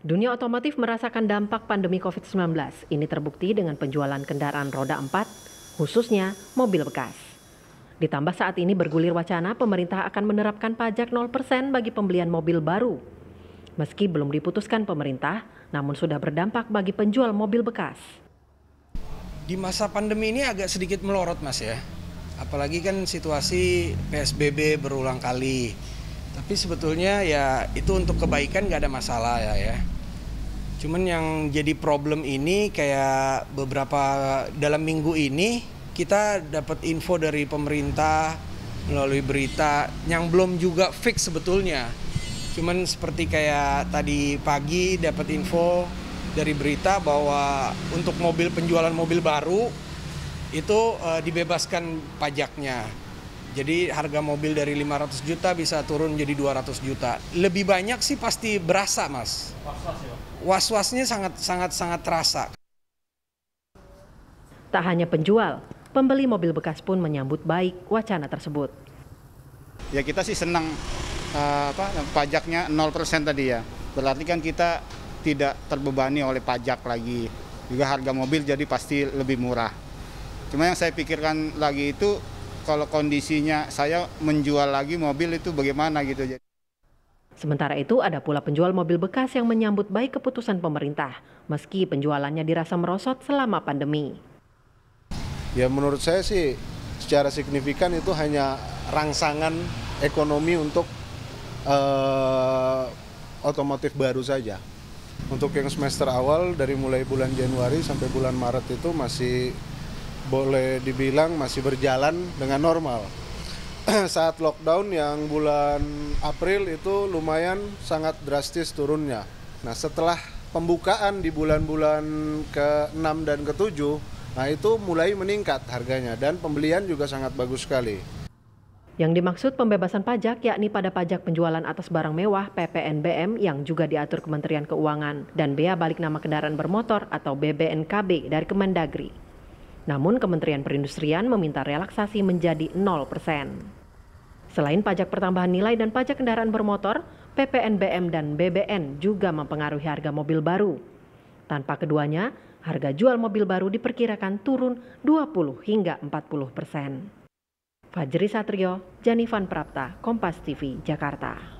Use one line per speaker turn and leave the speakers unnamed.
Dunia otomotif merasakan dampak pandemi COVID-19. Ini terbukti dengan penjualan kendaraan roda 4, khususnya mobil bekas. Ditambah saat ini bergulir wacana pemerintah akan menerapkan pajak 0% bagi pembelian mobil baru. Meski belum diputuskan pemerintah, namun sudah berdampak bagi penjual mobil bekas.
Di masa pandemi ini agak sedikit melorot mas ya. Apalagi kan situasi PSBB berulang kali tapi sebetulnya ya itu untuk kebaikan nggak ada masalah ya ya. Cuman yang jadi problem ini kayak beberapa dalam minggu ini kita dapat info dari pemerintah melalui berita yang belum juga fix sebetulnya. Cuman seperti kayak tadi pagi dapat info dari berita bahwa untuk mobil penjualan mobil baru itu uh, dibebaskan pajaknya. Jadi harga mobil dari 500 juta bisa turun jadi 200 juta. Lebih banyak sih pasti berasa, Mas. Was-wasnya sangat sangat sangat terasa.
Tak hanya penjual, pembeli mobil bekas pun menyambut baik wacana tersebut.
Ya kita sih senang uh, apa pajaknya 0% tadi ya. Berarti kan kita tidak terbebani oleh pajak lagi. Juga harga mobil jadi pasti lebih murah. Cuma yang saya pikirkan lagi itu kalau kondisinya saya menjual lagi mobil itu bagaimana gitu.
Sementara itu ada pula penjual mobil bekas yang menyambut baik keputusan pemerintah meski penjualannya dirasa merosot selama pandemi.
Ya menurut saya sih secara signifikan itu hanya rangsangan ekonomi untuk uh, otomotif baru saja. Untuk yang semester awal dari mulai bulan Januari sampai bulan Maret itu masih boleh dibilang masih berjalan dengan normal. Saat lockdown yang bulan April itu lumayan sangat drastis turunnya. Nah, setelah pembukaan di bulan-bulan ke-6 dan ke-7, nah itu mulai meningkat harganya dan pembelian juga sangat bagus sekali.
Yang dimaksud pembebasan pajak yakni pada pajak penjualan atas barang mewah PPNBM yang juga diatur Kementerian Keuangan dan bea balik nama kendaraan bermotor atau BBNKB dari Kemendagri. Namun Kementerian Perindustrian meminta relaksasi menjadi 0 persen. Selain pajak pertambahan nilai dan pajak kendaraan bermotor, PPNBM dan BBN juga mempengaruhi harga mobil baru. Tanpa keduanya, harga jual mobil baru diperkirakan turun 20 hingga 40 persen. Fajri Satrio, Janifan Prapta, Kompas TV, Jakarta.